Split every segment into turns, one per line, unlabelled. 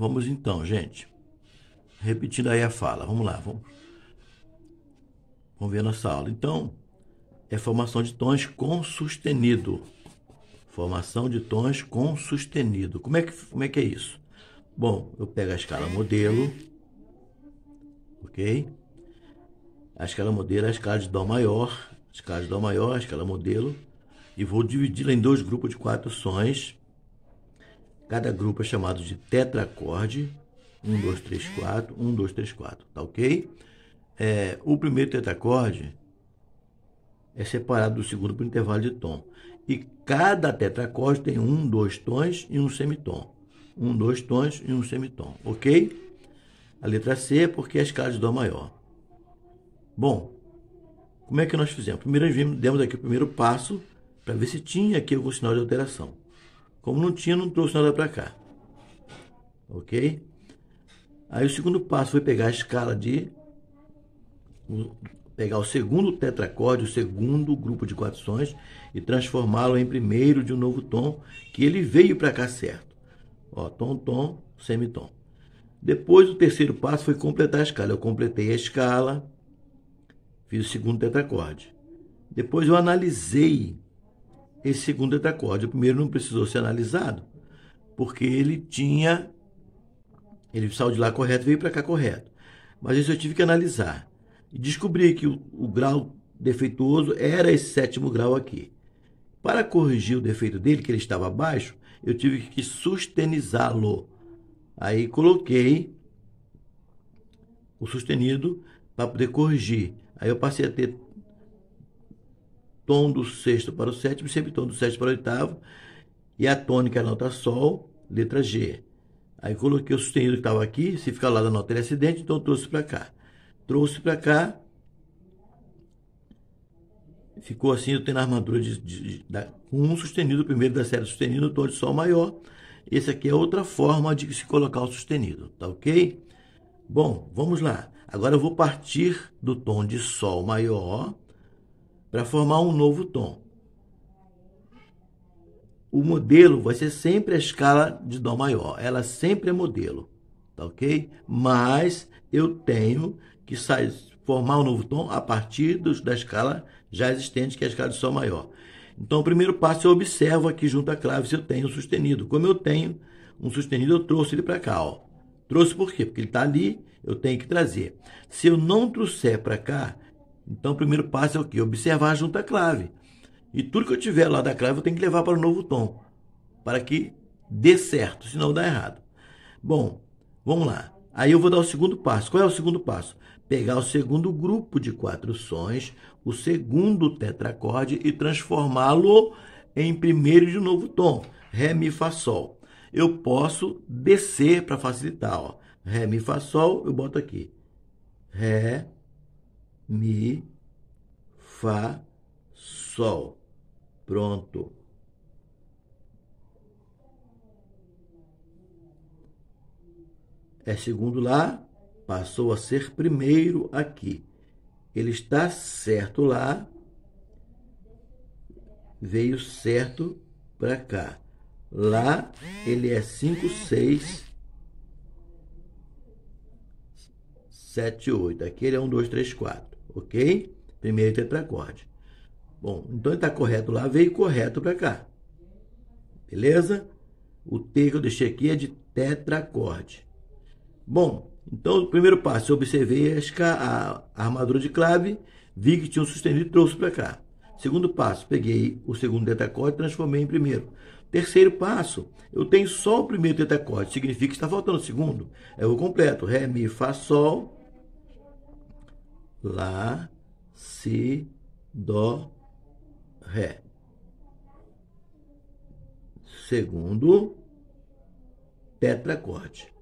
Vamos então, gente. Repetindo aí a fala. Vamos lá, vamos. Vamos ver nossa aula. Então, é formação de tons com sustenido. Formação de tons com sustenido. Como é que, como é, que é isso? Bom, eu pego a escala modelo, ok? A escala modelo é a escala de Dó maior, a escala de Dó maior, a escala modelo, e vou dividi-la em dois grupos de quatro sons Cada grupo é chamado de tetracorde. 1, 2, 3, 4. 1, 2, 3, 4. Tá ok? É, o primeiro tetracorde é separado do segundo por intervalo de tom. E cada tetracorde tem um, dois tons e um semitom. Um, dois tons e um semitom. Ok? A letra C é porque é a escala de Dó é maior. Bom, como é que nós fizemos? Primeiro, demos aqui o primeiro passo para ver se tinha aqui algum sinal de alteração. Como não tinha, não trouxe nada para cá. Ok? Aí o segundo passo foi pegar a escala de. pegar o segundo tetracorde, o segundo grupo de quatro sons, e transformá-lo em primeiro de um novo tom, que ele veio para cá certo. Ó, tom, tom, semitom. Depois o terceiro passo foi completar a escala. Eu completei a escala, fiz o segundo tetracorde. Depois eu analisei esse segundo tetracorde. É o primeiro não precisou ser analisado, porque ele tinha. Ele saiu de lá correto veio para cá correto. Mas isso eu tive que analisar. E descobri que o, o grau defeituoso era esse sétimo grau aqui. Para corrigir o defeito dele, que ele estava abaixo, eu tive que sustenizá-lo. Aí coloquei o sustenido para poder corrigir. Aí eu passei a ter tom do sexto para o sétimo, semitom do sétimo para o oitavo, e a tônica é a nota Sol, letra G. Aí coloquei o sustenido que estava aqui, se ficar lá da nota ele é acidente, então trouxe para cá. Trouxe para cá, ficou assim, eu tenho na armadura de, de, de, um sustenido, o primeiro da série sustenido, tom de Sol maior. Esse aqui é outra forma de se colocar o sustenido, tá ok? Bom, vamos lá. Agora eu vou partir do tom de Sol maior para formar um novo tom. O modelo vai ser sempre a escala de Dó maior, ela sempre é modelo, tá ok? Mas eu tenho que sair, formar um novo tom a partir dos, da escala já existente, que é a escala de Sol maior. Então, o primeiro passo eu observo aqui junto à clave se eu tenho sustenido. Como eu tenho um sustenido, eu trouxe ele para cá. Ó. Trouxe por quê? Porque ele está ali, eu tenho que trazer. Se eu não trouxer para cá, então o primeiro passo é o quê? Observar junto à clave. E tudo que eu tiver lá da clave eu tenho que levar para o novo tom, para que dê certo, senão dá errado. Bom, vamos lá. Aí eu vou dar o segundo passo. Qual é o segundo passo? Pegar o segundo grupo de quatro sons, o segundo tetracorde e transformá-lo em primeiro de novo tom, Ré, Mi, Fá, Sol. Eu posso descer para facilitar, ó. Ré, Mi, Fá, Sol, eu boto aqui. Ré, mi, fá, sol. Pronto. É segundo lá, passou a ser primeiro aqui. Ele está certo lá, veio certo para cá. Lá ele é 5, 6, 7, 8. Aqui ele é 1, 2, 3, 4 ok? Primeiro tetracorde. Bom, então ele está correto lá, veio correto para cá. Beleza? O T que eu deixei aqui é de tetracorde. Bom, então o primeiro passo, eu observei é a, a armadura de clave, vi que tinha um sustenido e trouxe para cá. Segundo passo, peguei o segundo tetracorde e transformei em primeiro. Terceiro passo, eu tenho só o primeiro tetracorde, significa que está faltando o segundo. Eu é completo, Ré, Mi, Fá, Sol, Lá, Si, Dó, Ré. Segundo tetracorde.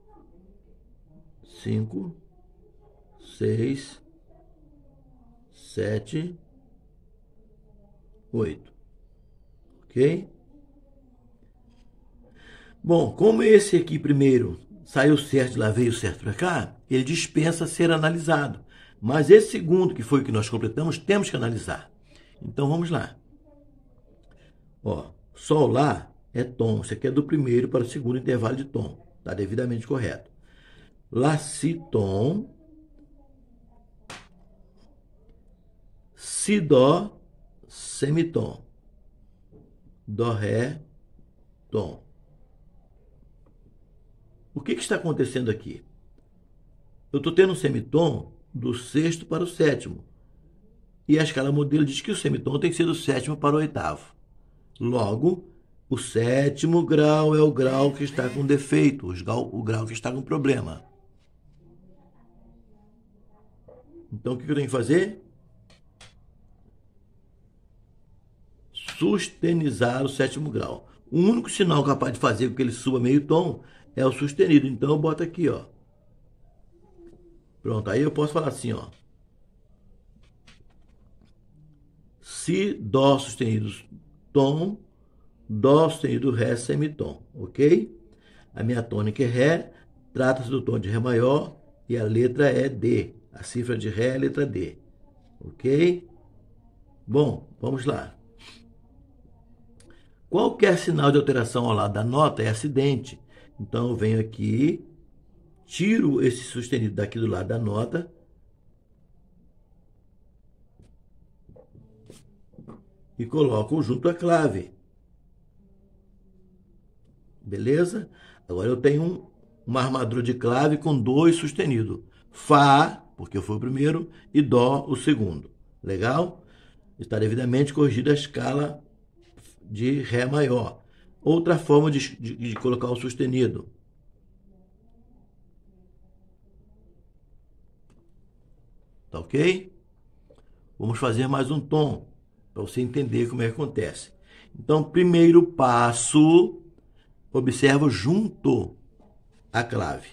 Cinco, seis, sete, oito. Ok? Bom, como esse aqui primeiro saiu certo e lá, veio certo para cá, ele dispensa ser analisado. Mas esse segundo, que foi o que nós completamos, temos que analisar. Então vamos lá. Ó, sol lá é tom. Isso aqui é do primeiro para o segundo intervalo de tom. Está devidamente correto. Lá, si, tom. Si, dó, semitom. Dó, ré, tom. O que, que está acontecendo aqui? Eu estou tendo um semitom do sexto para o sétimo. E a escala modelo diz que o semitom tem que ser do sétimo para o oitavo. Logo, o sétimo grau é o grau que está com defeito, o grau que está com problema. Então, o que eu tenho que fazer? Sustenizar o sétimo grau. O único sinal capaz de fazer com que ele suba meio tom é o sustenido. Então, eu boto aqui, ó. Pronto, aí eu posso falar assim, ó. Si, Dó sustenido, Tom, Dó sustenido, Ré, semitom, ok? A minha tônica é Ré, trata-se do tom de Ré maior e a letra é D. A cifra de Ré é a letra D, ok? Bom, vamos lá. Qualquer sinal de alteração ao lado da nota é acidente. Então eu venho aqui tiro esse sustenido daqui do lado da nota. E coloco junto à clave. Beleza? Agora eu tenho um, uma armadura de clave com dois sustenido. Fá, porque foi o primeiro, e Dó, o segundo. Legal? Está devidamente corrigida a escala de Ré maior. Outra forma de, de, de colocar o sustenido Tá ok? Vamos fazer mais um tom para você entender como é que acontece. Então, primeiro passo, observo junto à clave.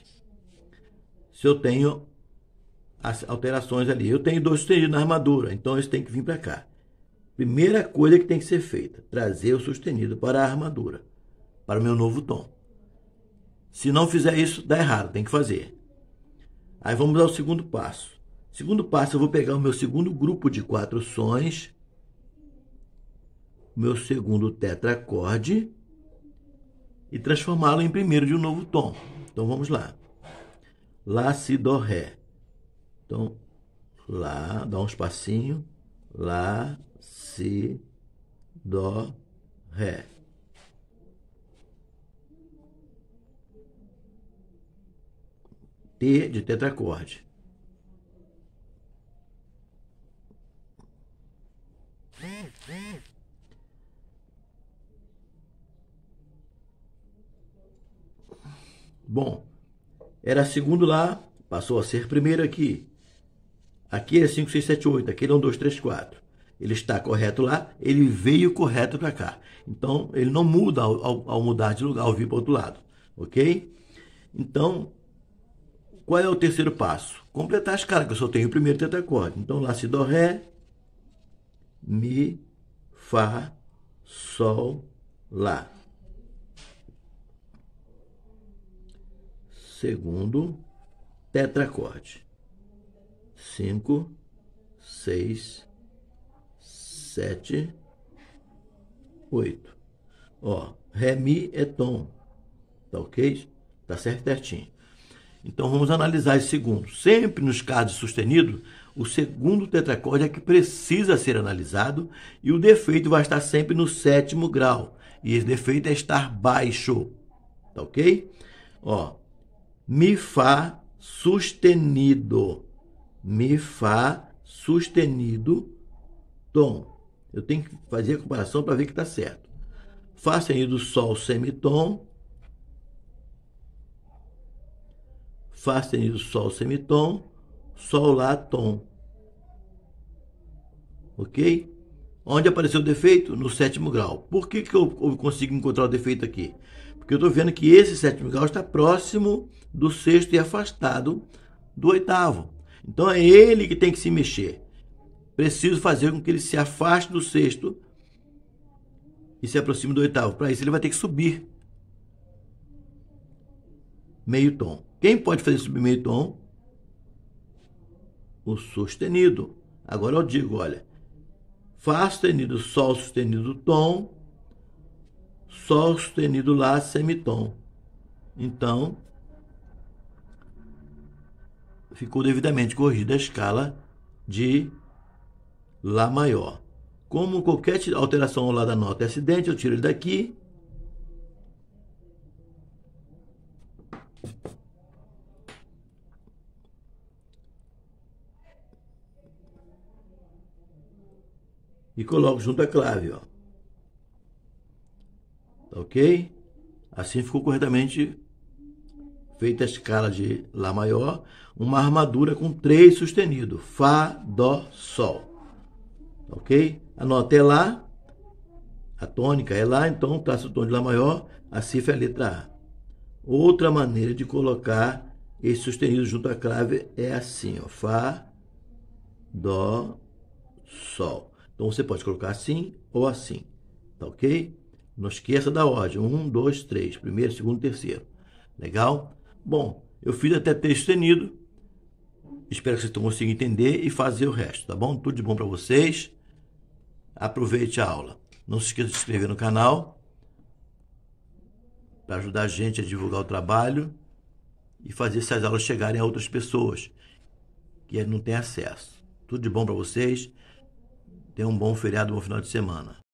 Se eu tenho as alterações ali, eu tenho dois sustenidos na armadura, então isso tem que vir para cá. Primeira coisa que tem que ser feita, trazer o sustenido para a armadura, para o meu novo tom. Se não fizer isso, dá errado, tem que fazer. Aí vamos ao segundo passo. Segundo passo, eu vou pegar o meu segundo grupo de quatro sons, meu segundo tetracorde e transformá-lo em primeiro de um novo tom. Então vamos lá. Lá, si, dó, ré. Então, lá, dá um espacinho. Lá, si, dó, ré. T de tetracorde. Bom, era segundo lá, passou a ser primeiro aqui. Aqui é 5, 6, 7, 8. Aquele é 1, 2, 3, 4. Ele está correto lá, ele veio correto para cá. Então, ele não muda ao, ao mudar de lugar, ao vir para o outro lado. Ok? Então, qual é o terceiro passo? Completar a escala, que eu só tenho o primeiro tetracorde. Então, lá se dó, ré, mi, fá, sol, lá. segundo tetracorde. cinco seis sete oito Ó, Ré, Mi é tom. Tá ok? Tá certo certinho. Então vamos analisar esse segundo. Sempre nos casos sustenidos, o segundo tetracorde é que precisa ser analisado e o defeito vai estar sempre no sétimo grau. E esse defeito é estar baixo. Tá ok? Ó, Mi Fá sustenido. Mi Fá sustenido. Tom. Eu tenho que fazer a comparação para ver que está certo. Fá sustenido Sol semitom. Fá sustenido Sol semitom. Sol Lá tom. Ok? Onde apareceu o defeito? No sétimo grau. Por que, que eu, eu consigo encontrar o defeito aqui? Porque eu estou vendo que esse sétimo grau está próximo do sexto e afastado do oitavo. Então é ele que tem que se mexer. Preciso fazer com que ele se afaste do sexto e se aproxime do oitavo. Para isso, ele vai ter que subir meio tom. Quem pode fazer subir meio tom? O sustenido. Agora eu digo, olha, Fá sustenido, Sol sustenido, Tom, sol sustenido lá semitom. Então, ficou devidamente corrigida a escala de Lá maior. Como qualquer alteração ao lado da nota é acidente, eu tiro ele daqui. E coloco junto à clave, ó. Ok? Assim ficou corretamente feita a escala de Lá maior, uma armadura com três sustenido, Fá, Dó, Sol. Ok? A nota é Lá, a tônica é Lá, então traço o tom de Lá maior, a cifra é a letra A. Outra maneira de colocar esse sustenido junto à clave é assim, ó, Fá, Dó, Sol. Então você pode colocar assim ou assim, tá ok? Não esqueça da ordem. Um, dois, três. Primeiro, segundo, terceiro. Legal? Bom, eu fiz até texto estenido. Espero que vocês consigam entender e fazer o resto, tá bom? Tudo de bom para vocês. Aproveite a aula. Não se esqueça de se inscrever no canal para ajudar a gente a divulgar o trabalho e fazer essas aulas chegarem a outras pessoas que não têm acesso. Tudo de bom para vocês. Tenham um bom feriado, um bom final de semana.